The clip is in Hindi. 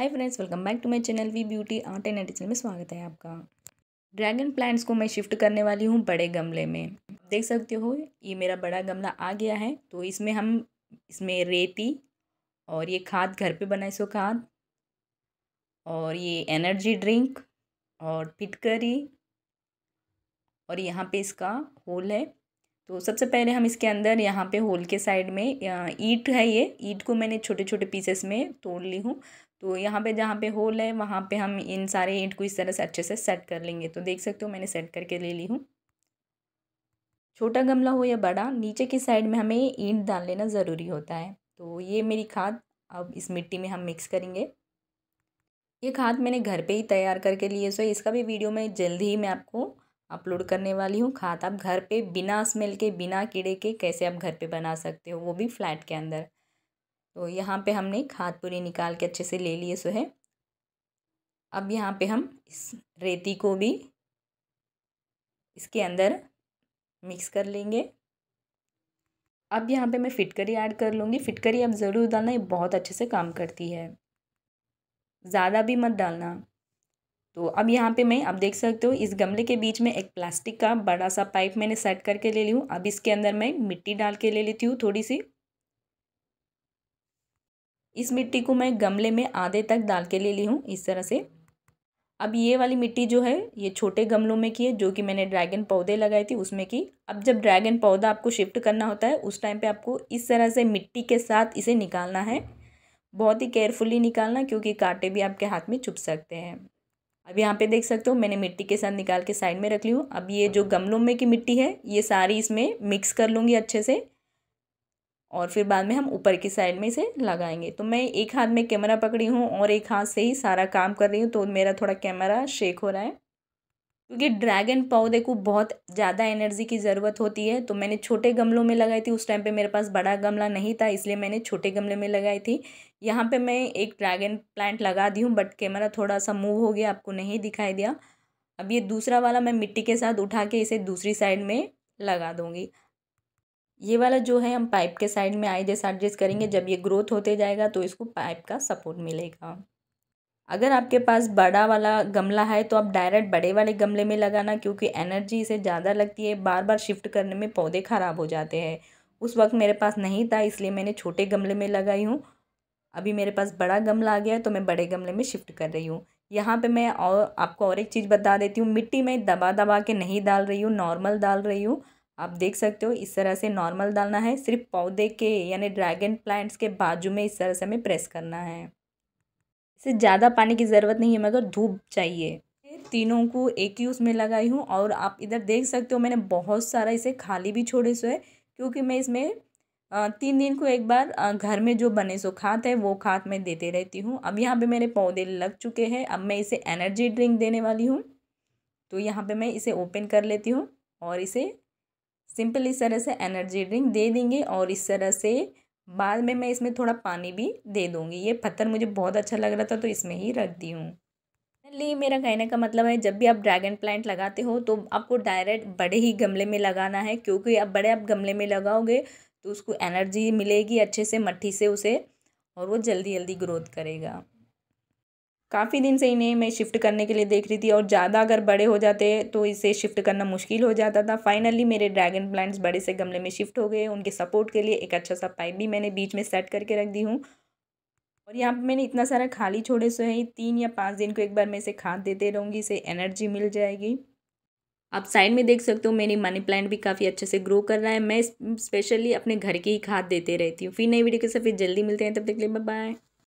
hi friends welcome back to my channel V beauty art and edition में स्वागत है आपका ड्रैगन प्लांट्स को मैं शिफ्ट करने वाली हूँ बड़े गमले में देख सकते हो ये मेरा बड़ा गमला आ गया है तो इसमें हम इसमें रेती और ये खाद घर पे बनाए सो खाद और ये एनर्जी ड्रिंक और पिटकरी और यहाँ पे इसका होल है तो सबसे पहले हम इसके अंदर यहाँ पे होल के साइड में ईट है ये ईट को मैंने छोटे छोटे पीसेस में तोड़ ली हूँ तो यहाँ पे जहाँ पे होल है वहाँ पे हम इन सारे ईंट को इस तरह से अच्छे से सेट कर लेंगे तो देख सकते हो मैंने सेट करके ले ली हूँ छोटा गमला हो या बड़ा नीचे की साइड में हमें ईंट डाल लेना ज़रूरी होता है तो ये मेरी खाद अब इस मिट्टी में हम मिक्स करेंगे ये खाद मैंने घर पे ही तैयार करके लिए सो इसका भी वीडियो में जल्द ही मैं आपको अपलोड करने वाली हूँ खाद आप घर पे बिना स्मेल के बिना कीड़े के कैसे आप घर पे बना सकते हो वो भी फ्लैट के अंदर तो यहाँ पे हमने खाद पूरी निकाल के अच्छे से ले लिए सो है अब यहाँ पे हम इस रेती को भी इसके अंदर मिक्स कर लेंगे अब यहाँ पे मैं फिटकरी ऐड कर लूँगी फिटकरी आप ज़रूर डालना ये बहुत अच्छे से काम करती है ज़्यादा भी मत डालना तो अब यहाँ पे मैं आप देख सकते हो इस गमले के बीच में एक प्लास्टिक का बड़ा सा पाइप मैंने सेट करके ले ली हूँ अब इसके अंदर मैं मिट्टी डाल के ले लेती हूँ थोड़ी सी इस मिट्टी को मैं गमले में आधे तक डाल के ले ली हूँ इस तरह से अब ये वाली मिट्टी जो है ये छोटे गमलों में की है जो कि मैंने ड्रैगन पौधे लगाए थे उसमें की अब जब ड्रैगन पौधा आपको शिफ्ट करना होता है उस टाइम पे आपको इस तरह से मिट्टी के साथ इसे निकालना है बहुत ही केयरफुली निकालना क्योंकि कांटे भी आपके हाथ में छुप सकते हैं अब यहाँ पे देख सकते हो मैंने मिट्टी के साथ निकाल के साइड में रख ली हूँ अब ये जो गमलों में की मिट्टी है ये सारी इसमें मिक्स कर लूँगी अच्छे से और फिर बाद में हम ऊपर की साइड में इसे लगाएंगे तो मैं एक हाथ में कैमरा पकड़ी हूँ और एक हाथ से ही सारा काम कर रही हूँ तो मेरा थोड़ा कैमरा शेक हो रहा है क्योंकि ड्रैगन पौधे को बहुत ज़्यादा एनर्जी की ज़रूरत होती है तो मैंने छोटे गमलों में लगाई थी उस टाइम पे मेरे पास बड़ा गमला नहीं था इसलिए मैंने छोटे गमले में लगाई थी यहाँ पे मैं एक ड्रैगन प्लांट लगा दी हूँ बट कैमरा थोड़ा सा मूव हो गया आपको नहीं दिखाई दिया अब ये दूसरा वाला मैं मिट्टी के साथ उठा के इसे दूसरी साइड में लगा दूँगी ये वाला जो है हम पाइप के साइड में आई जैसा एडजस्ट करेंगे जब ये ग्रोथ होते जाएगा तो इसको पाइप का सपोर्ट मिलेगा अगर आपके पास बड़ा वाला गमला है तो आप डायरेक्ट बड़े वाले गमले में लगाना क्योंकि एनर्जी इसे ज़्यादा लगती है बार बार शिफ्ट करने में पौधे ख़राब हो जाते हैं उस वक्त मेरे पास नहीं था इसलिए मैंने छोटे गमले में लगाई हूँ अभी मेरे पास बड़ा गमला आ गया है तो मैं बड़े गमले में शिफ्ट कर रही हूँ यहाँ पे मैं और आपको और एक चीज़ बता देती हूँ मिट्टी में दबा दबा के नहीं डाल रही हूँ नॉर्मल डाल रही हूँ आप देख सकते हो इस तरह से नॉर्मल डालना है सिर्फ पौधे के यानी ड्रैगन प्लांट्स के बाजू में इस तरह से हमें प्रेस करना है इसे ज़्यादा पानी की ज़रूरत नहीं है मगर धूप चाहिए तीनों को एक ही उसमें लगाई हूँ और आप इधर देख सकते हो मैंने बहुत सारा इसे खाली भी छोड़े सो है क्योंकि मैं इसमें तीन दिन को एक बार घर में जो बने सो खाद है वो खाद मैं देते रहती हूँ अब यहाँ पे मेरे पौधे लग चुके हैं अब मैं इसे एनर्जी ड्रिंक देने वाली हूँ तो यहाँ पे मैं इसे ओपन कर लेती हूँ और इसे सिंपल इस तरह से एनर्जी ड्रिंक दे देंगे और इस तरह से बाद में मैं इसमें थोड़ा पानी भी दे दूँगी ये पत्थर मुझे बहुत अच्छा लग रहा था तो इसमें ही रख दी हूँ ली मेरा कहने का मतलब है जब भी आप ड्रैगन प्लांट लगाते हो तो आपको डायरेक्ट बड़े ही गमले में लगाना है क्योंकि आप बड़े आप गमले में लगाओगे तो उसको एनर्जी मिलेगी अच्छे से मट्टी से उसे और वो जल्दी जल्दी ग्रोथ करेगा काफ़ी दिन से इन्हें मैं शिफ्ट करने के लिए देख रही थी और ज़्यादा अगर बड़े हो जाते तो इसे शिफ्ट करना मुश्किल हो जाता था फाइनली मेरे ड्रैगन प्लांट्स बड़े से गमले में शिफ्ट हो गए उनके सपोर्ट के लिए एक अच्छा सा पाइप भी मैंने बीच में सेट करके रख दी हूँ और यहाँ पर मैंने इतना सारा खाली छोड़े सो है तीन या पाँच दिन को एक बार मैं इसे खाद देते रहूँगी इसे एनर्जी मिल जाएगी आप साइड में देख सकते हो मेरी मनी प्लांट भी काफ़ी अच्छे से ग्रो कर रहा है मैं स्पेशली अपने घर की ही खाद देते रहती हूँ फिर नई वीडियो के साथ फिर जल्दी मिलते हैं तब तक के लिए बाय